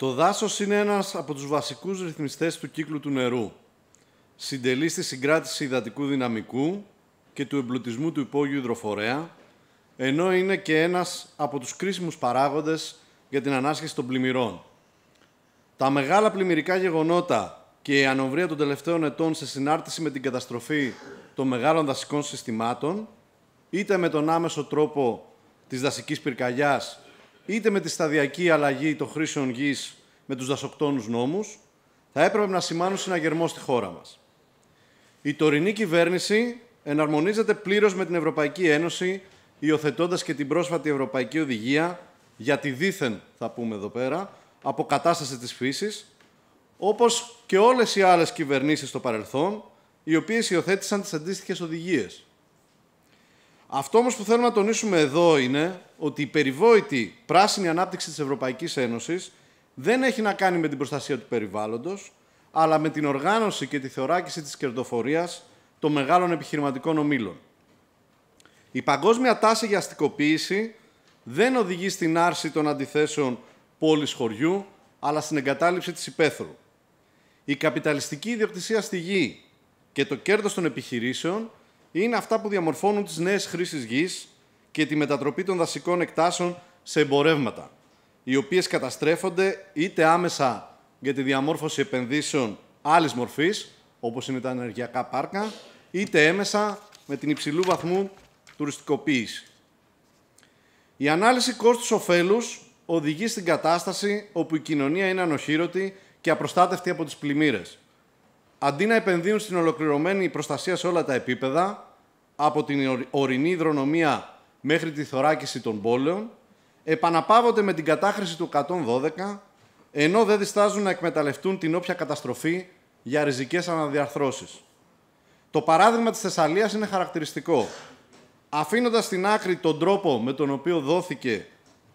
Το δάσος είναι ένας από τους βασικούς ρυθμιστές του κύκλου του νερού. Συντελεί στη συγκράτηση υδατικού δυναμικού και του εμπλουτισμού του υπόγειου υδροφορέα, ενώ είναι και ένας από τους κρίσιμους παράγοντες για την ανάσχεση των πλημμυρών. Τα μεγάλα πλημμυρικά γεγονότα και η ανομβρία των τελευταίων ετών σε συνάρτηση με την καταστροφή των μεγάλων δασικών συστημάτων, είτε με τον άμεσο τρόπο της δασικής πυρκαγιάς, είτε με τη σταδιακή αλλαγή των χρήσεων γης με τους δασοκτόνους νόμους, θα έπρεπε να σημάνουν συναγερμό στη χώρα μας. Η τωρινή κυβέρνηση εναρμονίζεται πλήρως με την Ευρωπαϊκή Ένωση, υιοθετώντας και την πρόσφατη Ευρωπαϊκή Οδηγία για τη δίθεν, θα πούμε εδώ πέρα, αποκατάσταση της φύσης, όπως και όλες οι άλλες κυβερνήσεις στο παρελθόν, οι οποίες υιοθέτησαν τις αντίστοιχες οδηγίες. Αυτό όμως που θέλουμε να τονίσουμε εδώ είναι ότι η περιβόητη πράσινη ανάπτυξη της Ευρωπαϊκής Ένωσης δεν έχει να κάνει με την προστασία του περιβάλλοντος, αλλά με την οργάνωση και τη θεωράκιση της κερδοφορίας των μεγάλων επιχειρηματικών ομίλων. Η παγκόσμια τάση για αστικοποίηση δεν οδηγεί στην άρση των αντιθέσεων πόλης-χωριού, αλλά στην εγκατάλειψη της υπαίθρου. Η καπιταλιστική ιδιοκτησία στη γη και το κέρδος των επιχειρήσεων είναι αυτά που διαμορφώνουν τις νέες χρήσεις γης και τη μετατροπή των δασικών εκτάσεων σε εμπορεύματα, οι οποίες καταστρέφονται είτε άμεσα για τη διαμόρφωση επενδύσεων άλλης μορφής, όπως είναι τα ενεργειακά πάρκα, είτε έμεσα με την υψηλού βαθμού τουριστικοποίηση. Η ανάλυση κόστους-οφέλους οδηγεί στην κατάσταση όπου η κοινωνία είναι ανοχήρωτη και απροστάτευτη από τις πλημμύρες αντί να επενδύουν στην ολοκληρωμένη προστασία σε όλα τα επίπεδα, από την ορεινή υδρονομία μέχρι τη θωράκιση των πόλεων, επαναπάβονται με την κατάχρηση του 112, ενώ δεν διστάζουν να εκμεταλλευτούν την όποια καταστροφή για ριζικές αναδιαρθρώσεις. Το παράδειγμα της Θεσσαλίας είναι χαρακτηριστικό. Αφήνοντας στην άκρη τον τρόπο με τον οποίο δόθηκε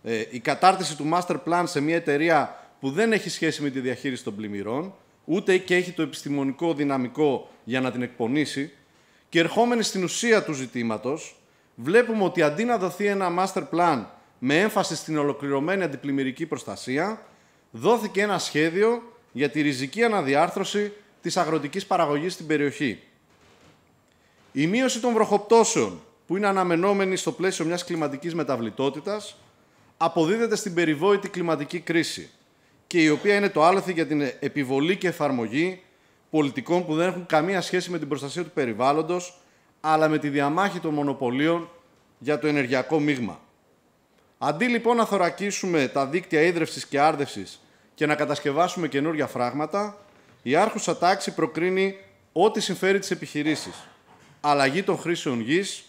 ε, η κατάρτιση του master plan σε μια εταιρεία που δεν έχει σχέση με τη διαχείριση των πλημμυρών, ούτε και έχει το επιστημονικό δυναμικό για να την εκπονήσει. Και ερχόμενοι στην ουσία του ζητήματος, βλέπουμε ότι αντί να δοθεί ένα master plan με έμφαση στην ολοκληρωμένη αντιπλημμυρική προστασία, δόθηκε ένα σχέδιο για τη ριζική αναδιάρθρωση της αγροτικής παραγωγής στην περιοχή. Η μείωση των βροχοπτώσεων, που είναι αναμενόμενη στο πλαίσιο μιας κλιματικής μεταβλητότητας, αποδίδεται στην περιβόητη κλιματική κρίση – και η οποία είναι το άλοθη για την επιβολή και εφαρμογή πολιτικών που δεν έχουν καμία σχέση με την προστασία του περιβάλλοντος, αλλά με τη διαμάχη των μονοπωλίων για το ενεργειακό μείγμα. Αντί λοιπόν να θωρακίσουμε τα δίκτυα ίδρυυσης και άρδευσης και να κατασκευάσουμε καινούργια φράγματα, η άρχουσα τάξη προκρίνει ό,τι συμφέρει τις επιχειρήσεις. Αλλαγή των χρήσεων γης,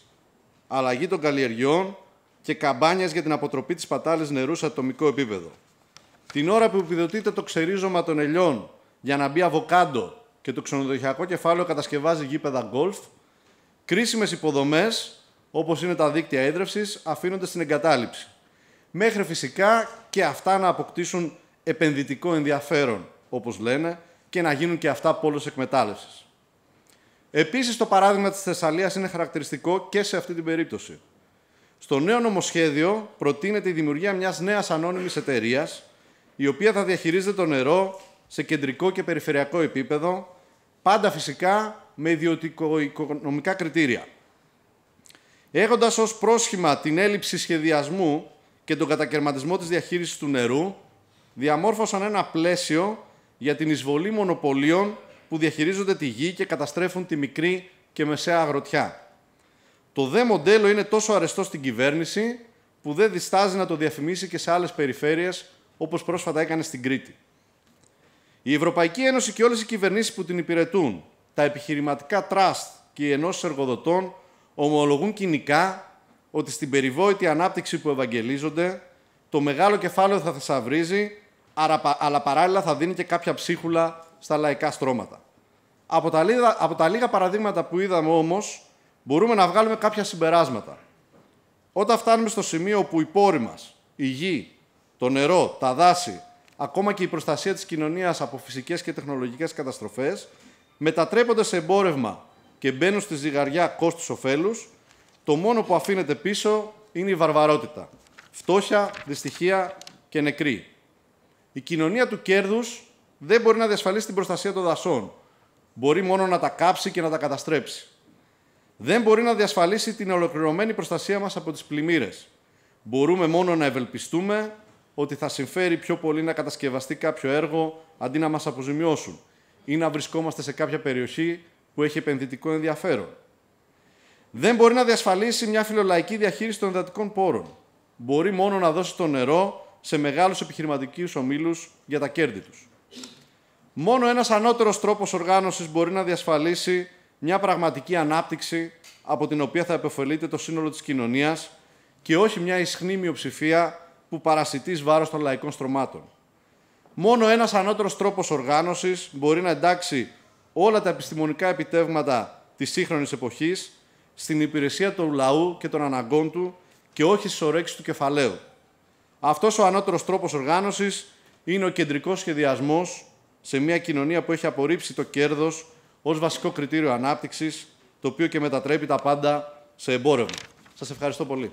αλλαγή των καλλιεργειών και καμπάνιας για την αποτροπή της πατάλης νερούς σε ατομικό επίπεδο. Την ώρα που επιδοτείται το ξερίζωμα των ελιών για να μπει αβοκάντο και το ξενοδοχειακό κεφάλαιο κατασκευάζει γήπεδα γκολφ, κρίσιμες υποδομές όπως είναι τα δίκτυα έδρευση αφήνονται στην εγκατάλειψη. Μέχρι φυσικά και αυτά να αποκτήσουν επενδυτικό ενδιαφέρον, όπως λένε, και να γίνουν και αυτά πόλος εκμετάλλευσης. Επίσης, το παράδειγμα της Θεσσαλίας είναι χαρακτηριστικό και σε αυτή την περίπτωση. Στο νέο νομοσχέδιο προτείνεται η δημιουργία μιας νέας ανώνυμης εταιρείας η οποία θα διαχειρίζεται το νερό σε κεντρικό και περιφερειακό επίπεδο, πάντα φυσικά με ιδιωτικο-οικονομικά κριτήρια. Έχοντας ως πρόσχημα την έλλειψη σχεδιασμού και τον κατακαιρματισμό της διαχείρισης του νερού, διαμόρφωσαν ένα πλαίσιο για την εισβολή μονοπωλίων που διαχειρίζονται τη γη και καταστρέφουν τη μικρή και μεσαία αγροτιά. Το δε μοντέλο είναι τόσο αρεστό στην κυβέρνηση που δεν διστάζει να το διαφημίσει και σε άλλες περιφέρειες όπως πρόσφατα έκανε στην Κρήτη. Η Ευρωπαϊκή Ένωση και όλες οι κυβερνήσεις που την υπηρετούν, τα επιχειρηματικά τραστ και οι ενώσεις εργοδοτών ομολογούν κοινικά ότι στην περιβόητη ανάπτυξη που ευαγγελίζονται το μεγάλο κεφάλαιο θα θεσαυρίζει, αλλά παράλληλα θα δίνει και κάποια ψίχουλα στα λαϊκά στρώματα. Από τα, λίγα, από τα λίγα παραδείγματα που είδαμε όμως, μπορούμε να βγάλουμε κάποια συμπεράσματα. Όταν φτάνουμε στο σημείο όπου η πόρη μας, η γη, το νερό, τα δάση, ακόμα και η προστασία της κοινωνίας από φυσικές και τεχνολογικές καταστροφές, μετατρέπονται σε εμπόρευμα και μπαίνουν στη ζυγαριά κόστους ωφέλους, το μόνο που αφήνεται πίσω είναι η βαρβαρότητα. Φτώχεια, δυστυχία και νεκρή. Η κοινωνία του κέρδους δεν μπορεί να διασφαλίσει την προστασία των δασών. Μπορεί μόνο να τα κάψει και να τα καταστρέψει. Δεν μπορεί να διασφαλίσει την ολοκληρωμένη προστασία μας από τις πλημμύρες. Μπορούμε μόνο να ευελπιστούμε ότι θα συμφέρει πιο πολύ να κατασκευαστεί κάποιο έργο αντί να μας αποζημιώσουν ή να βρισκόμαστε σε κάποια περιοχή που έχει επενδυτικό ενδιαφέρον. Δεν μπορεί να διασφαλίσει μια φιλολαϊκή διαχείριση των εντατικών πόρων. Μπορεί μόνο να δώσει το νερό σε μεγάλους επιχειρηματικούς ομίλους για τα κέρδη τους. Μόνο ένας ανώτερος τρόπος οργάνωσης μπορεί να διασφαλίσει μια πραγματική ανάπτυξη από την οποία θα επωφελείται το σύνολο της κοινωνίας και όχι μια ισχνή μειοψηφία που παρασιτεί βάρος των λαϊκών στρωμάτων. Μόνο ένας ανώτερος τρόπος οργάνωσης μπορεί να εντάξει όλα τα επιστημονικά επιτεύγματα της σύγχρονης εποχής στην υπηρεσία του λαού και των αναγκών του και όχι στις ορέξει του κεφαλαίου. Αυτός ο ανώτερος τρόπος οργάνωσης είναι ο κεντρικός σχεδιασμός σε μια κοινωνία που έχει απορρίψει το κέρδος ως βασικό κριτήριο ανάπτυξης, το οποίο και μετατρέπει τα πάντα σε εμπόρευμα. Σας ευχαριστώ πολύ.